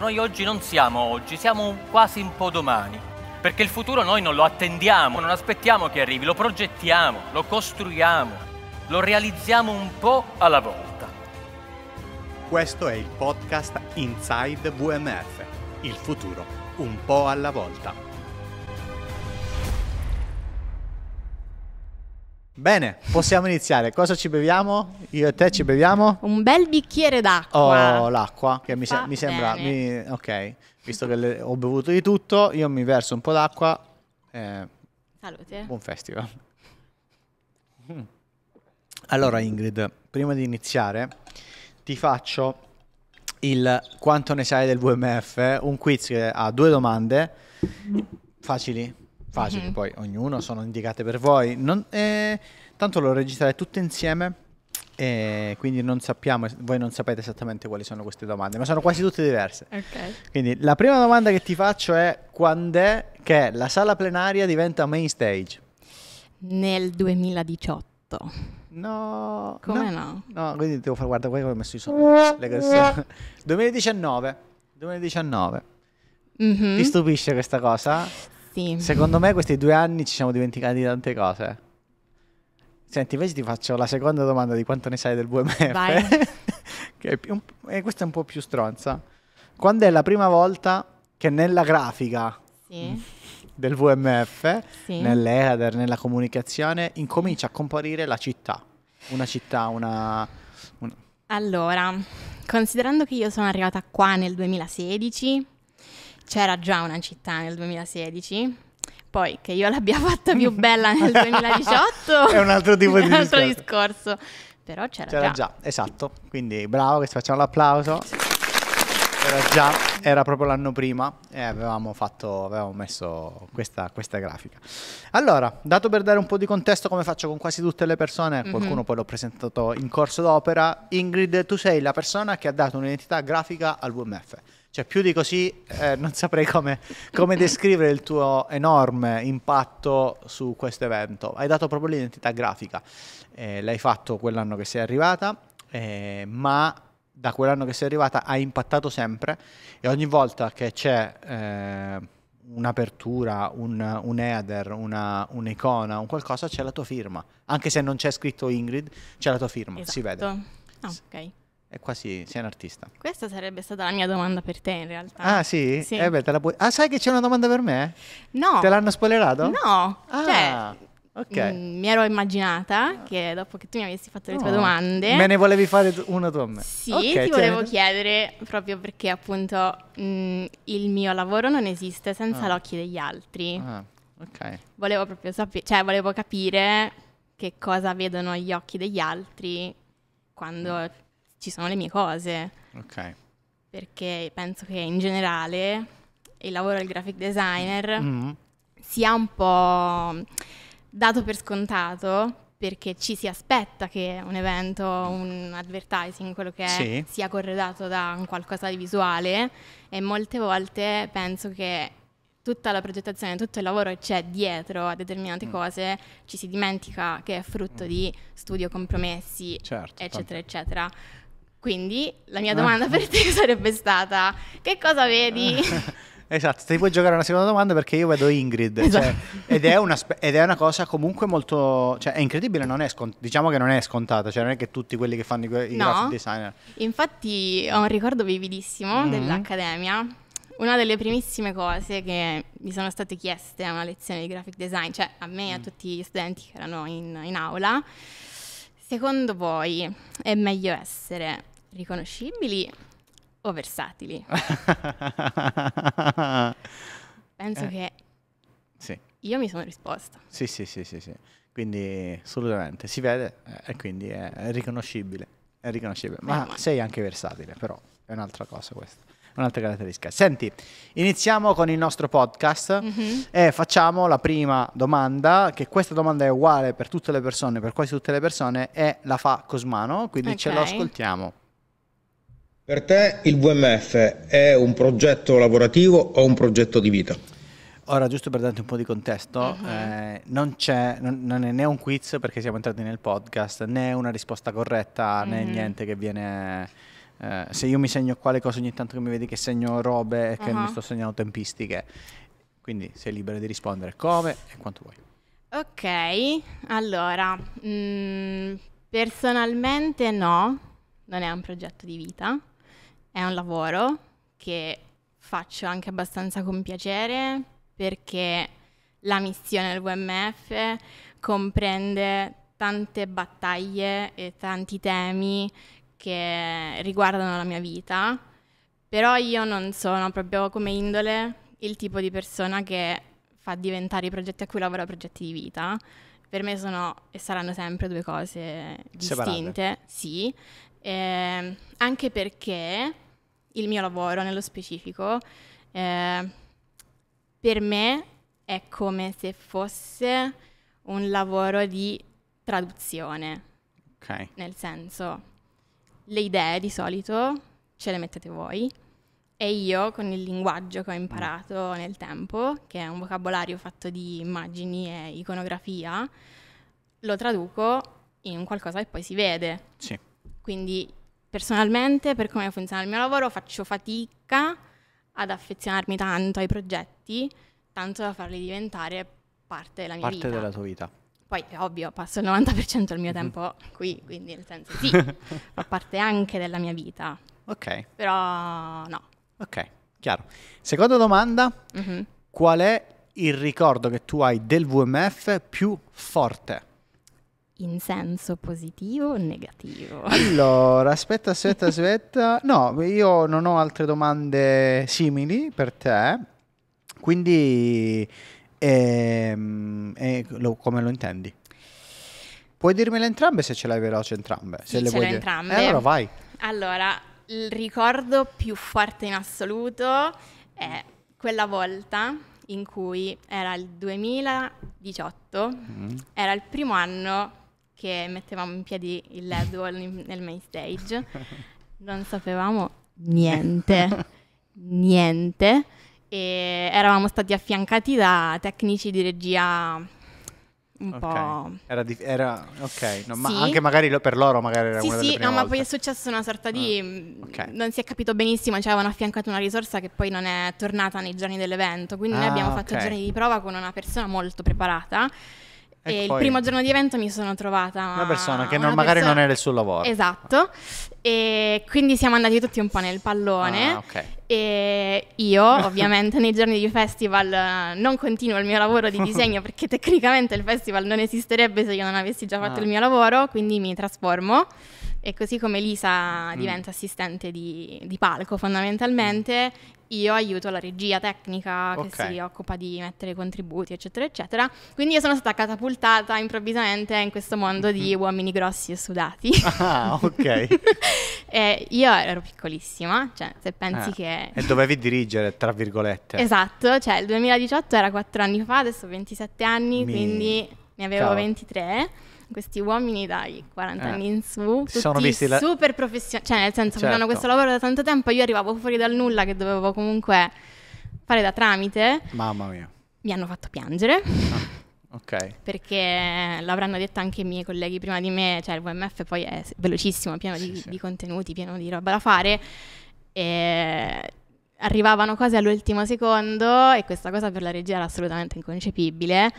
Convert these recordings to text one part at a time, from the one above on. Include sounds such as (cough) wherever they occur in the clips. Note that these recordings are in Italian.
Noi oggi non siamo oggi, siamo quasi un po' domani. Perché il futuro noi non lo attendiamo, non aspettiamo che arrivi, lo progettiamo, lo costruiamo, lo realizziamo un po' alla volta. Questo è il podcast Inside WMF. il futuro un po' alla volta. Bene, possiamo iniziare. Cosa ci beviamo? Io e te ci beviamo? Un bel bicchiere d'acqua. Oh, l'acqua, che mi, se mi sembra... Mi, ok, visto che ho bevuto di tutto, io mi verso un po' d'acqua. Eh, Salute. Buon festival. Mm. Allora Ingrid, prima di iniziare ti faccio il quanto ne sai del WMF, eh? un quiz che ha due domande facili, facili, mm-hmm. poi ognuno sono indicate per voi. Non, eh, tanto lo registrate tutte insieme. E quindi non sappiamo, voi non sapete esattamente quali sono queste domande, ma sono quasi tutte diverse. Okay. Quindi la prima domanda che ti faccio è quando è che la sala plenaria diventa main stage? Nel 2018. No. Come no? No, no quindi devo fare, guarda, qua ho messo i soldi. 2019. 2019. Mm-hmm. Ti stupisce questa cosa? ragazzi. Secondo me questi due anni ci siamo dimenticati di tante cose. Senti, invece ti faccio la seconda domanda di quanto ne sai del WMF. Vai. (laughs) che più, e questa è un po' più stronza. Quando è la prima volta che nella grafica sì. del WMF, sì. nell'Ether, nella comunicazione, incomincia a comparire la città? Una città, una, una... Allora, considerando che io sono arrivata qua nel 2016 c'era già una città nel 2016. Poi che io l'abbia fatta più bella nel 2018 (laughs) è un altro tipo (laughs) di un altro discorso. Però c'era, c'era già. già. esatto. Quindi bravo che facciamo l'applauso. Era già, era proprio l'anno prima e avevamo, fatto, avevamo messo questa, questa, grafica. Allora, dato per dare un po' di contesto, come faccio con quasi tutte le persone, mhm. qualcuno mm-hmm. poi l'ho presentato in corso d'opera, Ingrid, tu sei la persona che ha dato un'identità grafica al WMF. Cioè, più di così eh, non saprei come, come, descrivere il tuo enorme impatto su questo evento. Hai dato proprio l'identità grafica, eh, l'hai fatto quell'anno che sei arrivata, eh, ma da quell'anno che sei arrivata hai impattato sempre e ogni volta che c'è eh, un'apertura, un, un header, una, un'icona, un qualcosa, c'è la tua firma. Anche se non c'è scritto Ingrid, c'è la tua firma, esatto. si vede. Esatto. Ah, ok. È quasi, sei un artista. Questa sarebbe stata la mia domanda per te in realtà. Ah sì? sì. Eh beh, te la puoi... Ah sai che c'è una domanda per me? No. Te l'hanno spoilerato? No. Ah. Cioè, Okay. Mm, mi ero immaginata che dopo che tu mi avessi fatto le tue oh, domande... Me ne volevi fare una tu a me? Sì, okay, ti volevo chiedere proprio perché appunto mh, mm, il mio lavoro non esiste senza ah. l'occhio degli altri. Ah, ok. Volevo proprio sapere, cioè volevo capire che cosa vedono gli occhi degli altri quando mm ci sono le mie cose. Ok. Perché penso che in generale il lavoro del graphic designer mm-hmm. sia un po' dato per scontato perché ci si aspetta che un evento, un advertising, quello che è, sì. sia corredato da un qualcosa di visuale e molte volte penso che tutta la progettazione, tutto il lavoro che c'è dietro a determinate mm. cose, ci si dimentica che è frutto mm. di studio compromessi, certo, eccetera, tanto. eccetera. Quindi la mia ah. domanda per te (laughs) sarebbe stata: che cosa vedi? (laughs) Esatto, ti puoi giocare una seconda domanda perché io vedo Ingrid cioè, esatto. cioè, ed, è una, ed, è una, cosa comunque molto... Cioè, è incredibile, non è scont- diciamo che non è scontata, cioè non è che tutti quelli che fanno i, i no. graphic designer... infatti ho un ricordo vividissimo mm-hmm. dell'Accademia, una delle primissime cose che mi sono state chieste a una lezione di graphic design, cioè a me e mm. a tutti gli studenti che erano in, in aula, secondo voi è meglio essere riconoscibili o versatili? (laughs) Penso eh, che sì. io mi sono risposto. Sì, sì, sì, sì, sì. Quindi assolutamente si vede eh, e quindi è, riconoscibile. È riconoscibile. Ma eh, sei anche versatile, però è un'altra cosa questa. Un'altra caratteristica. Senti, iniziamo con il nostro podcast mm-hmm. e facciamo la prima domanda, che questa domanda è uguale per tutte le persone, per quasi tutte le persone, e la fa Cosmano, quindi okay. ce l'ascoltiamo. Per te il WMF è un progetto lavorativo o un progetto di vita? Ora, giusto per darti un po' di contesto, uh -huh. eh, non, non, non, è né un quiz perché siamo entrati nel podcast, né una risposta corretta, uh -huh. né uh-huh. niente che viene... Eh, se io mi segno quale cosa ogni tanto che mi vedi che segno robe e che uh -huh. mi uh-huh. sto segnando tempistiche, quindi sei libero di rispondere come e quanto vuoi. Ok, allora, mh, mm, personalmente no, non è un progetto di vita è un lavoro che faccio anche abbastanza con piacere perché la missione del WMF comprende tante battaglie e tanti temi che riguardano la mia vita, però io non sono proprio come indole il tipo di persona che fa diventare i progetti a cui lavoro progetti di vita. Per me sono e saranno sempre due cose distinte, Separate. sì, eh, anche perché il mio lavoro nello specifico eh, per me è come se fosse un lavoro di traduzione. Okay. Nel senso, le idee di solito ce le mettete voi e io con il linguaggio che ho imparato nel tempo, che è un vocabolario fatto di immagini e iconografia, lo traduco in qualcosa che poi si vede. Sì. Quindi personalmente, per come funziona il mio lavoro, faccio fatica ad affezionarmi tanto ai progetti, tanto da farli diventare parte della mia parte vita. Parte della tua vita. Poi, ovvio, passo il 90% del mio mhm. tempo mm-hmm. qui, quindi nel senso sì, (laughs) fa parte anche della mia vita. Ok. Però no. Ok, chiaro. Seconda domanda, mm-hmm. qual è il ricordo che tu hai del VMF più forte? in senso positivo o negativo? Allora, aspetta, aspetta, aspetta. No, io non ho altre domande simili per te, quindi ehm, eh, lo, come lo intendi? Puoi dirmele entrambe se ce l'hai veloce entrambe? Sì, se le vuoi entrambe. Eh, allora vai. Allora, il ricordo più forte in assoluto è quella volta in cui era il 2018, mm. era il primo anno che mettevamo in piedi il LED wall nel main stage. (laughs) Non sapevamo niente, (laughs) niente. E eravamo stati affiancati da tecnici di regia un okay. po'. Era, di, era ok, no, sì. ma anche magari lo, per loro magari era sì, una Sì, no, volte. ma poi è successo una sorta di ah. Mm, okay. non si è capito benissimo, cioè avevano affiancato una risorsa che poi non è tornata nei giorni dell'evento, quindi ah, noi abbiamo ah, fatto okay. giorni di prova con una persona molto preparata e, e il ecco, primo giorno di evento mi sono trovata una persona che una non, magari persona... non era il suo lavoro. Esatto. E quindi siamo andati tutti un po' nel pallone. Ah, okay. E io, ovviamente, nei giorni di festival eh, non continuo il mio lavoro di disegno (laughs) perché tecnicamente il festival non esisterebbe se io non avessi già fatto ah. il mio lavoro, quindi mi trasformo. E così come Lisa mm. diventa mm. assistente di, di, palco fondamentalmente, mm. io aiuto la regia tecnica che okay. si occupa di mettere contributi, eccetera, eccetera. Quindi io sono stata catapultata improvvisamente in questo mondo mm-hmm. di uomini grossi e sudati. Ah, ok. (laughs) io ero piccolissima, cioè se pensi ah, che... E dovevi dirigere, tra virgolette. Esatto, cioè il 2018 era 4 anni fa, adesso ho 27 anni, Mi... quindi ne avevo Ciao. 23 questi uomini dai 40 eh. anni in su, tutti super la... professionali, cioè nel senso certo. che fanno questo lavoro da tanto tempo, io arrivavo fuori dal nulla che dovevo comunque fare da tramite. Mamma mia. Mi hanno fatto piangere. Ah, ok. Perché l'avranno detto anche i miei colleghi prima di me, cioè il WMF poi è velocissimo, pieno sì, di, sì. di, contenuti, pieno di roba da fare. E arrivavano cose all'ultimo secondo e questa cosa per la regia era assolutamente inconcepibile.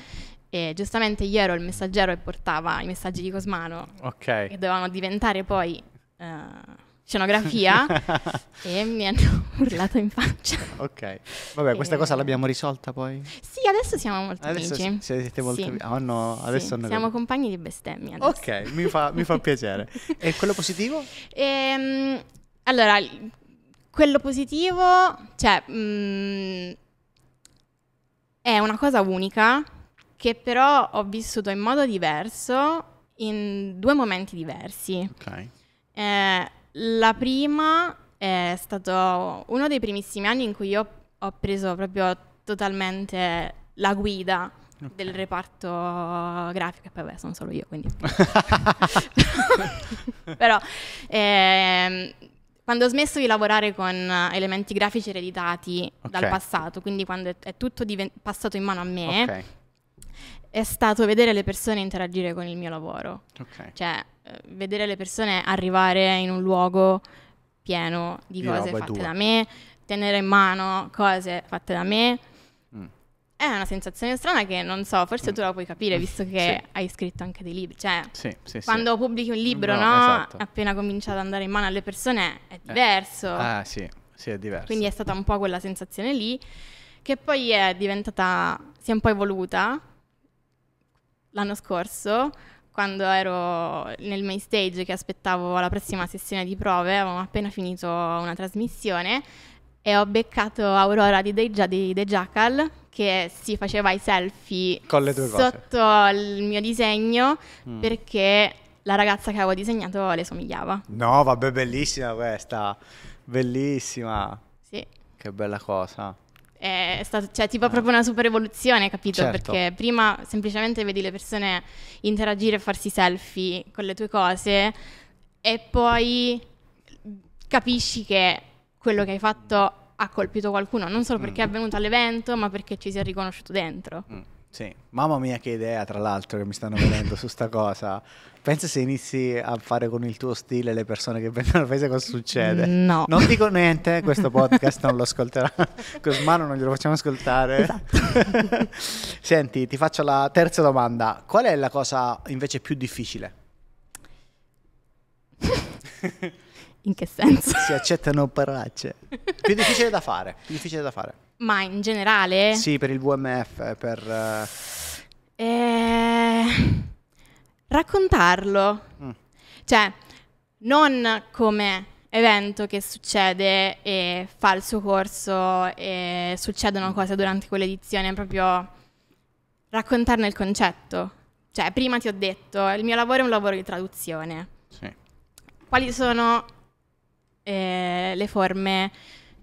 E giustamente io ero il messaggero e portava i messaggi di Cosmano, okay. che dovevano diventare poi uh, scenografia, (laughs) e mi hanno (laughs) urlato in faccia. Ok, vabbè, e... questa cosa l'abbiamo risolta poi? Sì, adesso siamo molto adesso amici. Siete molto ah, sì. amici. Oh, no, adesso sì. Noi... Siamo compagni di bestemmia. Adesso. Ok, mi fa, mi fa piacere. E quello positivo? Ehm, allora, quello positivo, cioè, mh, mm, è una cosa unica che però ho vissuto in modo diverso in due momenti diversi. Okay. Eh, la prima è stato uno dei primissimi anni in cui io ho preso proprio totalmente la guida okay. del reparto grafico, e poi vabbè sono solo io, quindi... (laughs) però eh, quando ho smesso di lavorare con elementi grafici ereditati okay. dal passato, quindi quando è, tutto diven- passato in mano a me, okay è stato vedere le persone interagire con il mio lavoro. Okay. Cioè, eh, vedere le persone arrivare in un luogo pieno di Io cose fatte tua. da me, tenere in mano cose fatte da me. Mm. È una sensazione strana che non so, forse mm. tu la puoi capire (laughs) visto che sì. hai scritto anche dei libri. Cioè, sì, sì, quando pubblichi un libro, no, no esatto. appena comincia ad andare in mano alle persone è eh. diverso. Eh. Ah, sì, sì, è diverso. Quindi è stata un po' quella sensazione lì che poi è diventata, si è un po' evoluta l'anno scorso, quando ero nel main stage che aspettavo la prossima sessione di prove, avevamo appena finito una trasmissione e ho beccato Aurora di Deja di The Jackal che si faceva i selfie sotto cose. il mio disegno mm. perché la ragazza che avevo disegnato le somigliava. No, vabbè, bellissima questa. Bellissima. Sì. Che bella cosa è stato, cioè, tipo proprio una super evoluzione, capito? Certo. Perché prima semplicemente vedi le persone interagire, e farsi selfie con le tue cose e poi capisci che quello che hai fatto ha colpito qualcuno, non solo perché mm. è avvenuto all'evento, ma perché ci si è riconosciuto dentro. Mm. Sì, mamma mia che idea tra l'altro che mi stanno venendo su sta cosa. Pensa se inizi a fare con il tuo stile le persone che vengono a prese cosa succede. No. Non dico niente, questo podcast non lo ascolterà. (laughs) Cosmano non glielo facciamo ascoltare. Esatto. (laughs) Senti, ti faccio la terza domanda. Qual è la cosa invece più difficile? In che senso? Si accettano parolacce. Più difficile da fare, più difficile da fare. Ma in generale? Sì, per il WMF, per... Uh... Eh... Raccontarlo. Mm. Cioè, non come evento che succede e fa il suo corso e succedono mm. cose durante quell'edizione, proprio raccontarne il concetto. Cioè, prima ti ho detto, il mio lavoro è un lavoro di traduzione. Sì. Quali sono eh, le forme,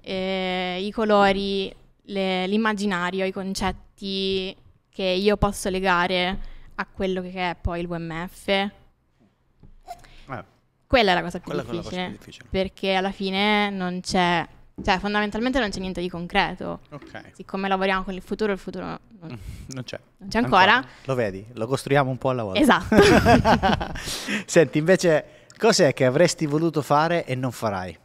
eh, i colori, le, l'immaginario, i concetti che io posso legare a quello che è poi il WMF. Eh, quella è la cosa più difficile, cosa più difficile, perché alla fine non c'è, cioè fondamentalmente non c'è niente di concreto. Okay. Siccome lavoriamo con il futuro, il futuro non, mm, non c'è. Non c'è ancora. ancora. Lo vedi, lo costruiamo un po' alla volta. Esatto. (laughs) Senti, invece, cos'è che avresti voluto fare e non farai?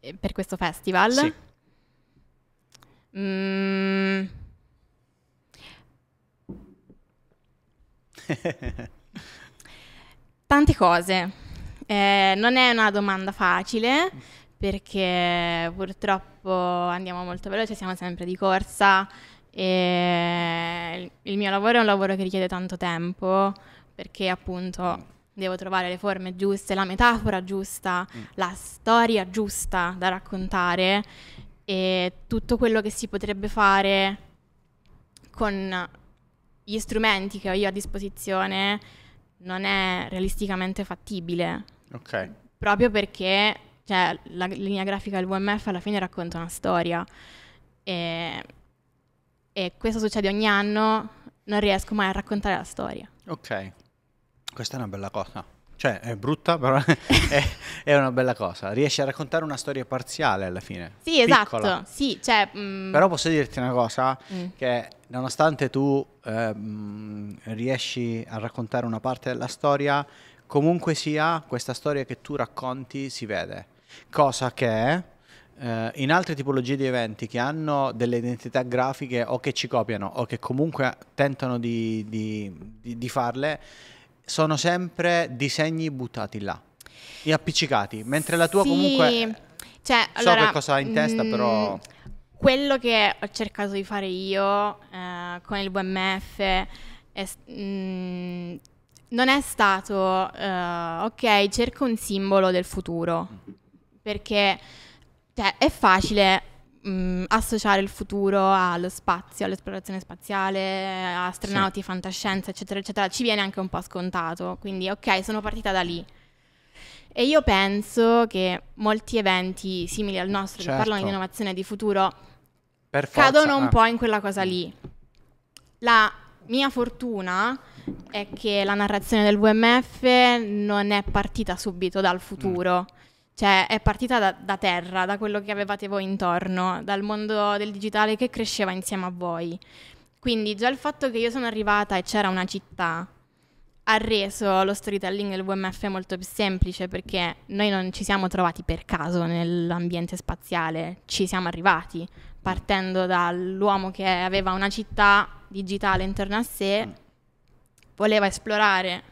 Eh, per questo festival? Sì. Mm. (laughs) Tante cose. Eh, non è una domanda facile perché purtroppo andiamo molto veloce, siamo sempre di corsa e il mio lavoro è un lavoro che richiede tanto tempo perché appunto devo trovare le forme giuste, la metafora giusta, mm. la storia giusta da raccontare e tutto quello che si potrebbe fare con gli strumenti che ho io a disposizione non è realisticamente fattibile. Ok. Proprio perché cioè, la linea grafica del WMF alla fine racconta una storia e, e questo succede ogni anno, non riesco mai a raccontare la storia. Ok, questa è una bella cosa. Cioè, è brutta, però (laughs) è, è, una bella cosa. Riesci a raccontare una storia parziale alla fine. Sì, piccola. esatto. Sì, cioè, mm... Però posso dirti una cosa, mm. che nonostante tu eh, riesci a raccontare una parte della storia, comunque sia, questa storia che tu racconti si vede. Cosa che eh, in altre tipologie di eventi che hanno delle identità grafiche o che ci copiano o che comunque tentano di, di, di, di farle, sono sempre disegni buttati là e appiccicati, mentre la tua sì. comunque... Eh, cioè, so allora, che cosa hai in testa, mh, mm, però... Quello che ho cercato di fare io eh, con il WMF è, mh, mm, non è stato, eh, ok, cerco un simbolo del futuro, mm. perché cioè, è facile mh, mm, associare il futuro allo spazio, all'esplorazione spaziale, astronauti, sì. fantascienza, eccetera, eccetera, ci viene anche un po' scontato. Quindi, ok, sono partita da lì. E io penso che molti eventi simili al nostro, certo. che parlano di certo. innovazione e di futuro, cadono un ah. po' in quella cosa lì. La mia fortuna è che la narrazione del WMF non è partita subito dal futuro. Mm cioè, è partita da, da, terra, da quello che avevate voi intorno, dal mondo del digitale che cresceva insieme a voi. Quindi già il fatto che io sono arrivata e c'era una città ha reso lo storytelling e il WMF molto più semplice perché noi non ci siamo trovati per caso nell'ambiente spaziale, ci siamo arrivati partendo dall'uomo che aveva una città digitale intorno a sé, mm. voleva esplorare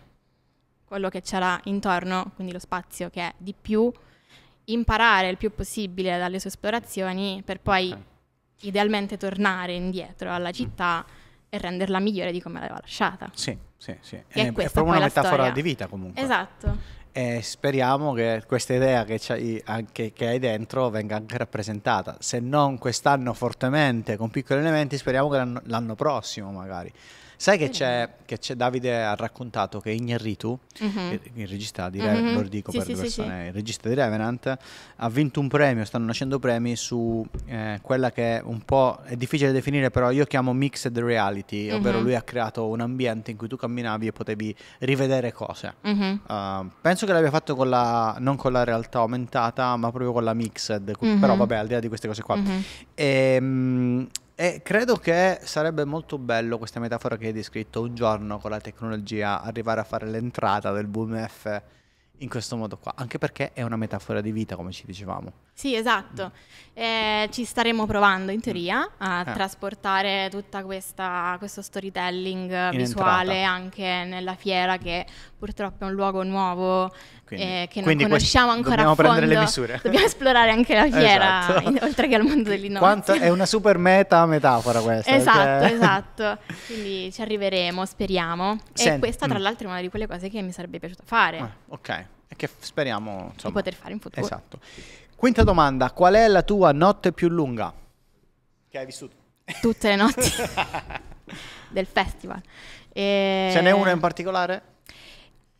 quello che c'era intorno, quindi lo spazio che è di più, imparare il più possibile dalle sue esplorazioni per poi okay. idealmente tornare indietro alla mm. città mm. e renderla migliore di come l'aveva lasciata. Sì, sì, sì. Eh, è, è, proprio una metafora storia. di vita comunque. Esatto. E speriamo che questa idea che, anche, che hai dentro venga anche rappresentata, se non quest'anno fortemente con piccoli elementi, speriamo che l'anno, l'anno prossimo magari. Sai che c'è, che c'è, Davide ha raccontato che Ignarritu, mm-hmm. il regista di Revenant, mm-hmm. lo dico sì, per sì, le persone, sì, il regista di Revenant, ha vinto un premio, stanno nascendo premi su eh, quella che è un po', è difficile definire però, io chiamo mixed reality, mm-hmm. ovvero lui ha creato un ambiente in cui tu camminavi e potevi rivedere cose. Uh, penso che l'abbia fatto con la, non con la realtà aumentata, ma proprio con la mixed, però mhm. vabbè, al di là di queste cose qua. E, mh, ehm, e credo che sarebbe molto bello questa metafora che hai descritto, un giorno con la tecnologia arrivare a fare l'entrata del WMF in questo modo qua, anche perché è una metafora di vita, come ci dicevamo. Sì, esatto. Eh, ci staremo provando in teoria a eh. trasportare tutto questo storytelling in visuale entrata. anche nella fiera, che purtroppo è un luogo nuovo quindi, eh, che non conosciamo ancora a fondo. prendere le misure. Dobbiamo esplorare anche la fiera, esatto. in, (laughs) oltre che al mondo dell'innovazione. è una super meta metafora questa. Eh, esatto, perché... Cioè. esatto. (laughs) Quindi ci arriveremo, speriamo. Senti, e questa tra mm. l'altro è una di quelle cose che mi sarebbe piaciuto fare. Ah, ok, e che speriamo insomma, di poter fare in futuro. Esatto. Quinta domanda, qual è la tua notte più lunga che hai vissuto? Tutte le (laughs) notti del festival. E... Ce n'è eh, una in particolare?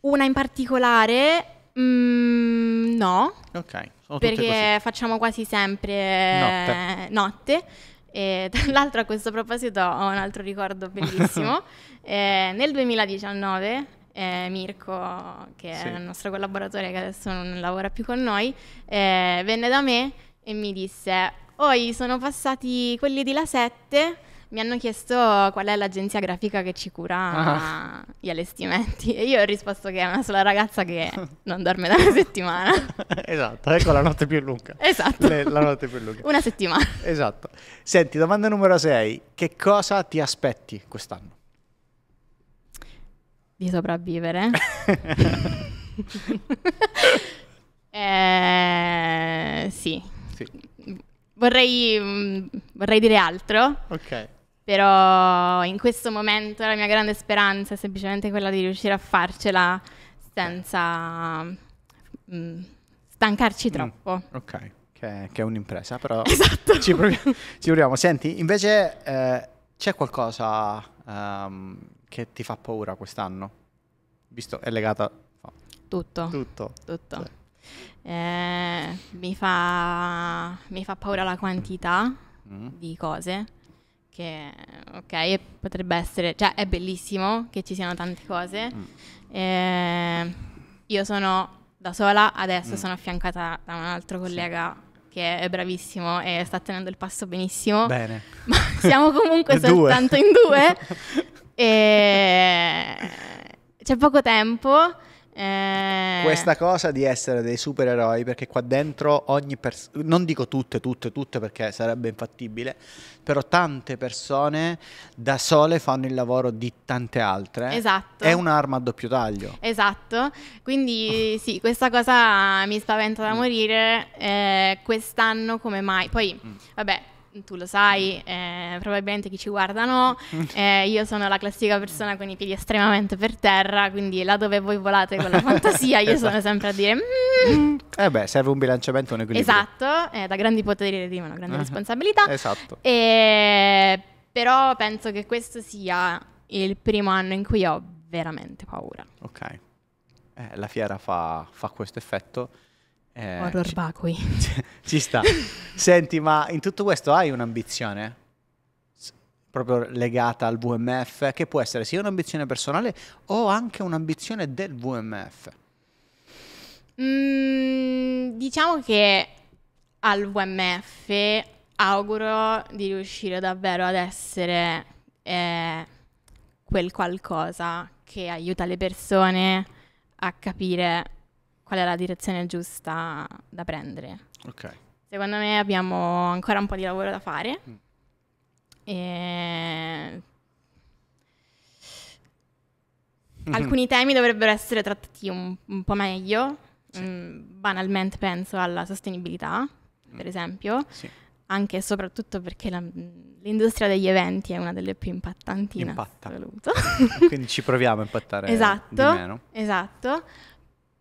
Una in particolare Mm, no. Ok. Sono perché facciamo quasi sempre notte. notte. E (laughs) tra l'altro a questo proposito ho un altro ricordo (laughs) bellissimo. eh, nel 2019 eh, Mirko, che sì. è il nostro collaboratore che adesso non lavora più con noi, eh, venne da me e mi disse, oi sono passati quelli di La 7 mi hanno chiesto qual è l'agenzia grafica che ci cura ah. gli allestimenti e io ho risposto che è una sola ragazza che (laughs) non dorme da una settimana. (laughs) esatto, ecco la notte più lunga. Esatto. Le, la notte più lunga. Una settimana. (laughs) Esatto. Senti, domanda numero 6, che cosa ti aspetti quest'anno? Di sopravvivere. eh, sì. sì. Vorrei, mm, vorrei, dire altro. Ok però in questo momento la mia grande speranza è semplicemente quella di riuscire a farcela senza mh, mm, stancarci mm, troppo. Mm, ok, che, che, è un'impresa, però (laughs) esatto. ci, proviamo, ci proviamo. Senti, invece eh, c'è qualcosa um, che ti fa paura quest'anno? Visto è legata... Oh. Tutto. Tutto. Tutto. Sì. Eh, mi, fa, mi fa paura la quantità mm. di cose che ok, potrebbe essere, cioè è bellissimo che ci siano tante cose. Mm. Eh, io sono da sola, adesso mm. sono affiancata da un altro collega sì. che è bravissimo e sta tenendo il passo benissimo. Bene. (laughs) Ma siamo comunque (laughs) soltanto in due. (laughs) e c'è poco tempo eh... Questa cosa di essere dei supereroi, perché qua dentro ogni persona, non dico tutte, tutte, tutte perché sarebbe infattibile, però tante persone da sole fanno il lavoro di tante altre. Esatto. È un'arma a doppio taglio. Esatto, quindi ah. sì, questa cosa mi spaventa da mm. morire. Eh, quest'anno come mai? Poi, mm. vabbè tu lo sai, mm. eh, probabilmente chi ci guarda no, (laughs) eh, io sono la classica persona con i piedi estremamente per terra, quindi là dove voi volate con la fantasia io (laughs) esatto. sono sempre a dire... Mm. mm. Eh beh, serve un bilanciamento, un equilibrio. Esatto, eh, da grandi poteri derivano grandi uh-huh. Ah. responsabilità. Esatto. E... Però penso che questo sia il primo anno in cui ho veramente paura. Ok. Eh, la fiera fa, fa questo effetto eh, Horror vacui. Ci, (laughs) ci sta. Senti, ma in tutto questo hai un'ambizione? proprio legata al VMF, che può essere sia un'ambizione personale o anche un'ambizione del VMF? Mm, diciamo che al VMF auguro di riuscire davvero ad essere eh, quel qualcosa che aiuta le persone a capire qual è la direzione giusta da prendere. Okay. Secondo me abbiamo ancora un po' di lavoro da fare. Mm. E... Mm-hmm. Alcuni (laughs) temi dovrebbero essere trattati un, un po' meglio, sì. mm, banalmente penso alla sostenibilità, mm. per esempio. Sì anche e soprattutto perché la, l'industria degli eventi è una delle più impattanti Impatta. in assoluto. Quindi ci proviamo a impattare (laughs) esatto, di meno. Esatto,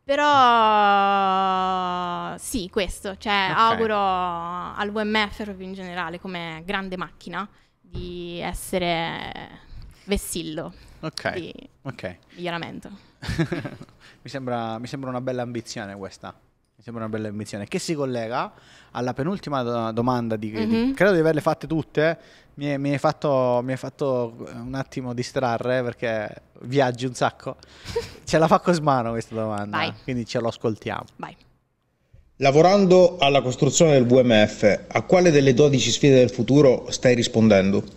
però sì, questo, cioè okay. auguro all'UMF proprio in generale come grande macchina di essere vessillo okay. di okay. miglioramento. (laughs) mi, sembra, mi sembra una bella ambizione questa. Mi sembra una bella ambizione. Che si collega alla penultima domanda, di, mm-hmm. di, credo di averle fatte tutte. Mi, è, mi, hai fatto, fatto un attimo distrarre perché viaggi un sacco. (laughs) ce la fa Cosmano questa domanda, Vai. quindi ce lo ascoltiamo. Vai. Lavorando alla costruzione del WMF, a quale delle 12 sfide del futuro stai rispondendo? (laughs)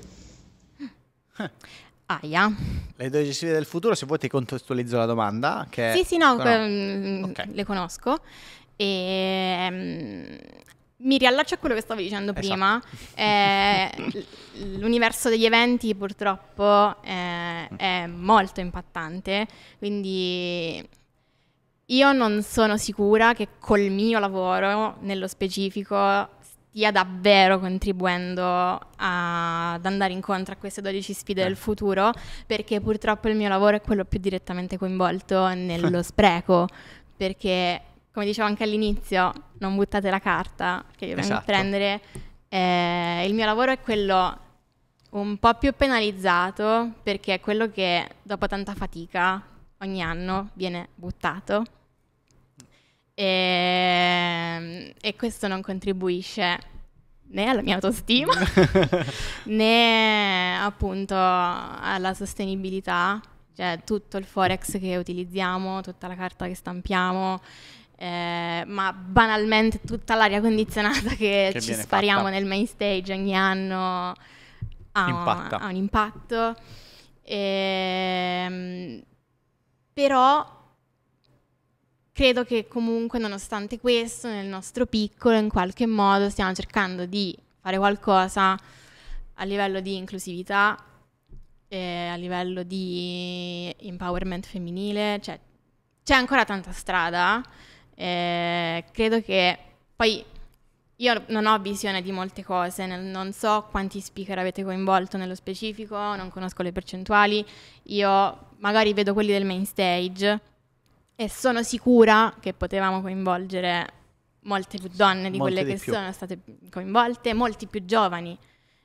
Aia. Le 12 sfide del futuro, se vuoi ti contestualizzo la domanda. sì, sì, no, ehm, okay. le conosco. E, um, mi riallaccio a quello che stavo dicendo esatto. prima. Eh, l'universo degli eventi purtroppo eh, è molto impattante, quindi io non sono sicura che col mio lavoro, nello specifico, stia davvero contribuendo a, ad andare incontro a queste 12 sfide eh. del futuro, perché purtroppo il mio lavoro è quello più direttamente coinvolto nello spreco, perché come dicevo anche all'inizio, non buttate la carta, perché io vengo esatto. a prendere. Eh, il mio lavoro è quello un po' più penalizzato, perché è quello che dopo tanta fatica ogni anno viene buttato. E, ehm, e questo non contribuisce né alla mia autostima (laughs) né appunto alla sostenibilità, cioè tutto il forex che utilizziamo, tutta la carta che stampiamo, eh, ma banalmente tutta l'aria condizionata che, che ci spariamo fatta. nel main stage ogni anno ha, ha un impatto. E, ehm, però credo che comunque nonostante questo nel nostro piccolo in qualche modo stiamo cercando di fare qualcosa a livello di inclusività, eh, a livello di empowerment femminile, cioè c'è ancora tanta strada. Eh, credo che poi io non ho visione di molte cose, non so quanti speaker avete coinvolto nello specifico, non conosco le percentuali, io magari vedo quelli del main stage e sono sicura che potevamo coinvolgere molte più donne di molte quelle di che più. sono state coinvolte, molti più giovani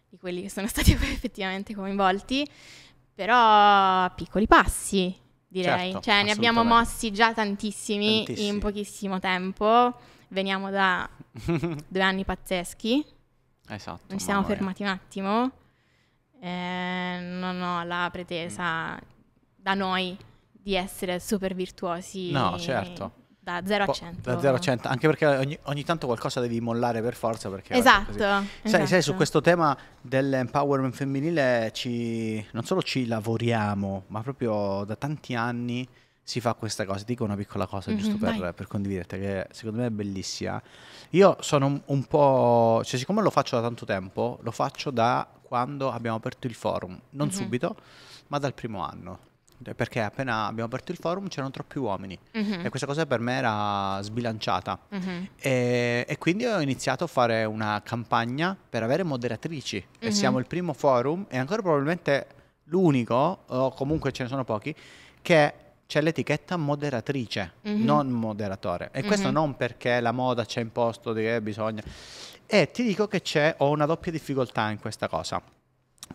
di quelli che sono (laughs) stati effettivamente coinvolti, però piccoli passi, direi. Certo, cioè, ne abbiamo mossi già tantissimi, tantissimi, in pochissimo tempo. Veniamo da (laughs) due anni pazzeschi. Esatto. Non ci siamo mamma fermati un attimo. Eh, non ho la pretesa mm. da noi di essere super virtuosi. No, certo da 0 a 100. Da 0 a 100, anche perché ogni, ogni, tanto qualcosa devi mollare per forza. Perché esatto, esatto. Sai, sai, su esatto. questo tema dell'empowerment femminile ci, non solo ci lavoriamo, ma proprio da tanti anni si fa questa cosa. Dico una piccola cosa mm-hmm, giusto per, per condividerti, che secondo me è bellissima. Io sono un, un po', cioè siccome lo faccio da tanto tempo, lo faccio da quando abbiamo aperto il forum, non mm-hmm. subito, ma dal primo anno perché appena abbiamo aperto il forum c'erano troppi uomini mm-hmm. e questa cosa per me era sbilanciata mm-hmm. e, e, quindi ho iniziato a fare una campagna per avere moderatrici mm-hmm. e mhm. siamo il primo forum e ancora probabilmente l'unico o comunque ce ne sono pochi che c'è l'etichetta moderatrice mhm. non moderatore e questo mhm. non perché la moda c'è imposto di che bisogna e ti dico che c'è ho una doppia difficoltà in questa cosa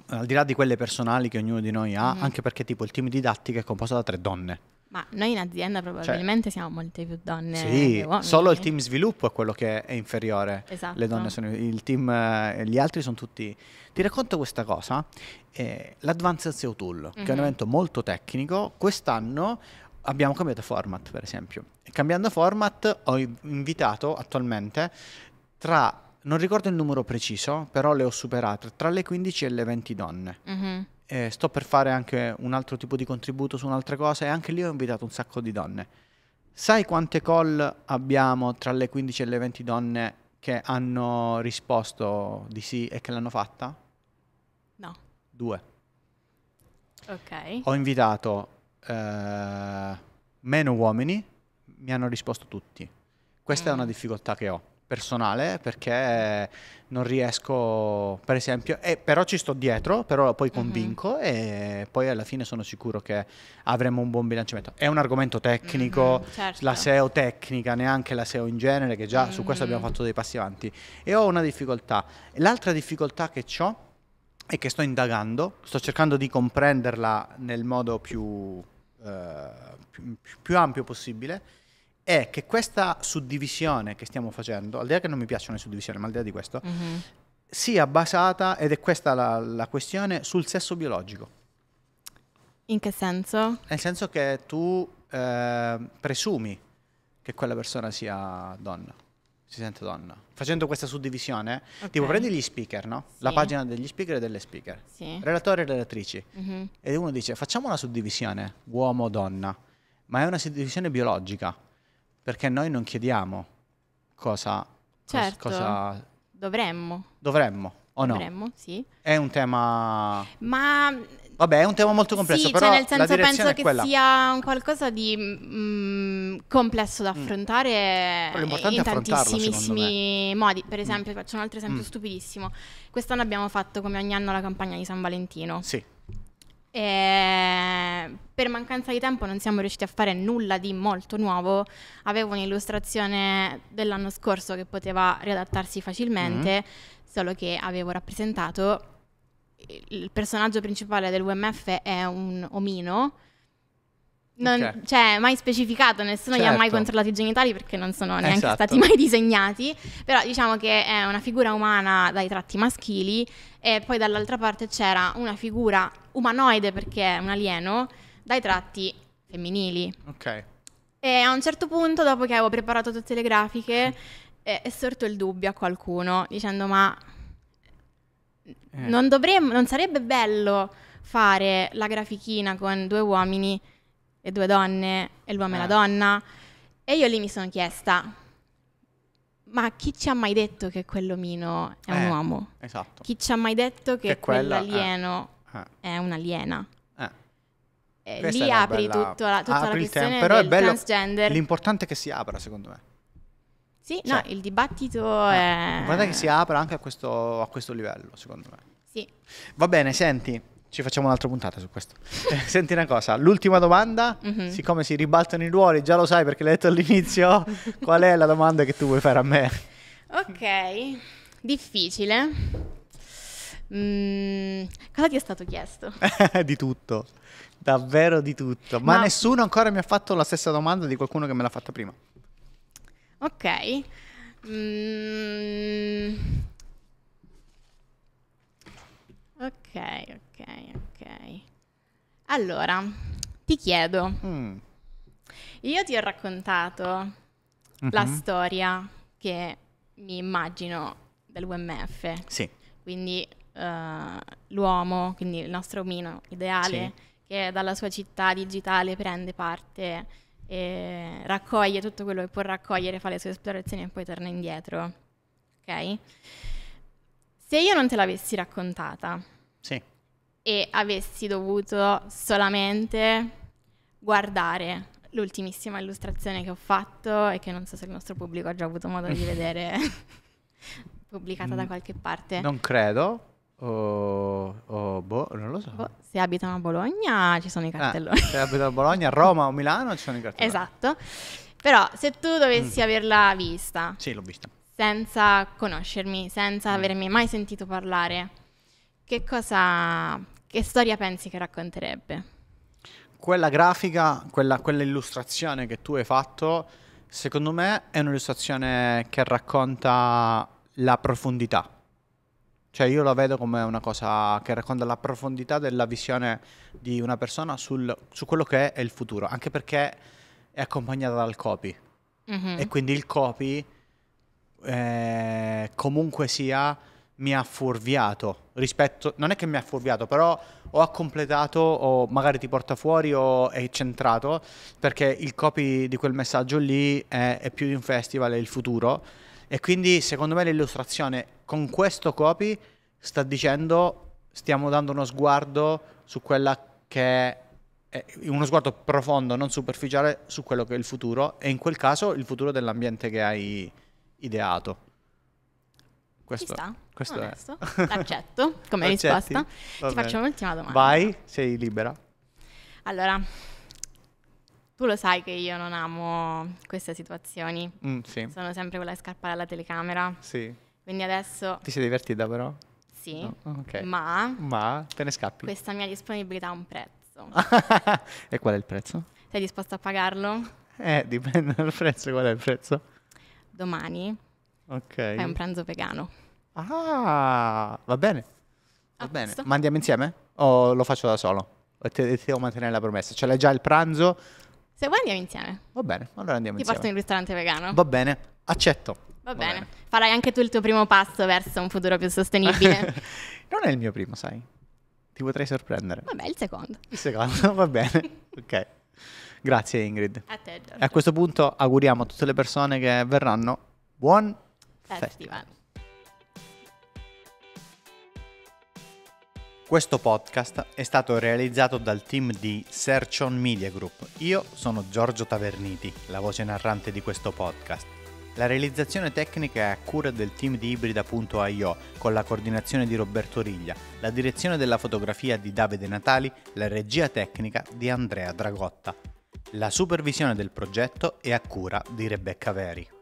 al di là di quelle personali che ognuno di noi ha, mm-hmm. anche perché tipo il team didattico è composto da tre donne. Ma noi in azienda cioè probabilmente cioè, siamo molte più donne. Sì, solo il eh. team sviluppo è quello che è inferiore. Esatto. Le donne sono il team, eh, gli altri sono tutti. Ti racconto questa cosa. Eh, L'Advanced SEO Tool, mm-hmm. che è un mm-hmm. evento molto tecnico, quest'anno abbiamo cambiato format, per esempio. E cambiando format ho invitato attualmente tra non ricordo il numero preciso, però le ho superate tra le 15 e le 20 donne. Mm-hmm. Eh, sto per fare anche un altro tipo di contributo su un'altra cosa e anche lì ho invitato un sacco di donne. Sai quante call abbiamo tra le 15 e le 20 donne che hanno risposto di sì e che l'hanno fatta? No. Due. Ok. Ho invitato eh, meno uomini, mi hanno risposto tutti. Questa mm. è una mm. difficoltà che ho personale perché non riesco, per esempio, eh, però ci sto dietro, però poi mhm. convinco uh-huh. e poi alla fine sono sicuro che avremo un buon bilanciamento. È un argomento tecnico, uh-huh, certo. la SEO tecnica, neanche la SEO in genere, che già uh-huh. su questo abbiamo mm. fatto dei passi avanti. E ho una difficoltà. L'altra difficoltà che ho è che sto indagando, sto cercando di comprenderla nel modo più, eh, più, più ampio possibile è che questa suddivisione che stiamo facendo, al di là che non mi piacciono le suddivisioni, ma al di là di questo, mm-hmm. sia basata, ed è questa la, la questione, sul sesso biologico. In che senso? Nel senso che tu eh, presumi che quella persona sia donna, si sente donna. Facendo questa suddivisione, okay. tipo prendi gli speaker, no? Sì. La pagina degli speaker e delle speaker, sì. relatori e relatrici. Mm-hmm. E uno dice facciamo una suddivisione uomo-donna, ma è una suddivisione biologica perché noi non chiediamo cosa... Certo, cosa... dovremmo. Dovremmo, o no? Dovremmo, sì. È un tema... Ma... Vabbè, è un tema molto complesso, sì, però cioè nel senso penso che quella. sia un qualcosa di mh, mm, complesso da mm. affrontare mm. in tantissimi modi. Per mm. esempio, mm. faccio un altro esempio mm. stupidissimo. Quest'anno abbiamo fatto come ogni anno la campagna di San Valentino. Sì. E per mancanza di tempo non siamo riusciti a fare nulla di molto nuovo. Avevo un'illustrazione dell'anno scorso che poteva riadattarsi facilmente, mm-hmm. solo che avevo rappresentato il personaggio principale del WMF è un omino non, okay. Cioè, mai specificato, nessuno certo. gli ha mai certo. controllato i genitali perché non sono neanche esatto. stati mai (laughs) disegnati, però diciamo che è una figura umana dai tratti maschili e poi dall'altra parte c'era una figura umanoide perché è un alieno dai tratti femminili. Ok. E a un certo punto, dopo che avevo preparato tutte le grafiche, è, è sorto il dubbio a qualcuno dicendo ma eh. non, dovremmo, non sarebbe bello fare la grafichina con due uomini e due donne e l'uomo eh. e la eh. donna. E io lì mi sono chiesta, ma chi ci ha mai detto che quell'omino è eh, un uomo? Esatto. Chi ci ha mai detto che, che eh, quell'alieno eh, è un'aliena? Eh. lì apri bella... tutta la, tutta apri la questione Però è bello, transgender. L'importante è che si apra, secondo me. Sì, cioè, no, il dibattito è... Guarda che si apra anche a questo, a questo livello, secondo me. Sì. Va bene, senti, ci facciamo un'altra puntata su questo. (laughs) Eh, senti una cosa, l'ultima domanda, mm-hmm. siccome si ribaltano i ruoli, già lo sai perché l'hai detto all'inizio, (laughs) qual è la domanda che tu vuoi fare a me? Ok, difficile. Mm, cosa ti è stato chiesto? (laughs) di tutto, davvero di tutto, ma no. nessuno ancora mi ha fatto la stessa domanda di qualcuno che me l'ha fatta prima. Ok. Mm. Ok, ok ok, ok. Allora, ti chiedo, mm. io ti ho raccontato mm-hmm. la storia che mi immagino dell'UMF. Sì. Quindi uh, l'uomo, quindi il nostro omino ideale, sì. che dalla sua città digitale prende parte e raccoglie tutto quello che può raccogliere, fa le sue esplorazioni e poi torna indietro. Ok? Se io non te l'avessi raccontata, sì e avessi dovuto solamente guardare l'ultimissima illustrazione che ho fatto e che non so se il nostro pubblico ha già avuto modo di (laughs) vedere (laughs) pubblicata da mm. qualche parte. Non credo. Oh, oh, boh, non lo so. Boh, se abitano a Bologna ci sono i ah, cartelloni. Eh, se abitano a Bologna, a Roma o Milano ci sono i cartelloni. Esatto. Però se tu dovessi mm. averla vista. Sì, l'ho vista. Senza conoscermi, senza mm. avermi mai sentito parlare che cosa, che storia pensi che racconterebbe? Quella grafica, quella, quell'illustrazione che tu hai fatto, secondo me è un'illustrazione che racconta la profondità. Cioè io la vedo come una cosa che racconta la profondità della visione di una persona sul, su quello che è il futuro, anche perché è accompagnata dal copy. Mm-hmm. E quindi il copy, eh, comunque sia, mi ha fuorviato rispetto, non è che mi ha fuorviato, però o ha completato o magari ti porta fuori o è centrato, perché il copy di quel messaggio lì è, è più di un festival, è il futuro. E quindi secondo me l'illustrazione con questo copy sta dicendo stiamo dando uno sguardo su quella che è uno sguardo profondo, non superficiale, su quello che è il futuro e in quel caso il futuro dell'ambiente che hai ideato. Questo Ci sta. Questo Onesto. è. L'accetto come Accetti? risposta. Va Ti bene. faccio un'ultima domanda. Vai, sei libera. Allora, tu lo sai che io non amo queste situazioni. Mm, sì. Sono sempre quella che scappare alla telecamera. Sì. Quindi adesso. Ti sei divertita però? Sì. No? Oh, okay. Ma. Ma te ne scappi. Questa mia disponibilità ha un prezzo. (laughs) e qual è il prezzo? Sei disposto a pagarlo? Eh, dipende dal prezzo. Qual è il prezzo? Domani. Ok. È un pranzo vegano. Ah, va bene. Va ah, bene. Sta. Ma andiamo insieme? O lo faccio da solo? E te, te devo mantenere la promessa. Ce cioè, l'hai già il pranzo? Se vuoi andiamo insieme. Va bene, allora andiamo Ti insieme. Ti porto in un ristorante vegano. Va bene, accetto. Va, Va bene. bene. Farai anche tu il tuo primo passo verso un futuro più sostenibile. (laughs) non è il mio primo, sai. Ti potrei sorprendere. Vabbè, il secondo. Il secondo, (laughs) va bene. ok. Grazie Ingrid. A te. Giorgio. E a questo punto auguriamo a tutte le persone che verranno buon festival. festival. Questo podcast è stato realizzato dal team di Search On Media Group. Io sono Giorgio Taverniti, la voce narrante di questo podcast. La realizzazione tecnica è a cura del team di ibrida.io con la coordinazione di Roberto Riglia, la direzione della fotografia di Davide Natali, la regia tecnica di Andrea Dragotta. La supervisione del progetto è a cura di Rebecca Veri.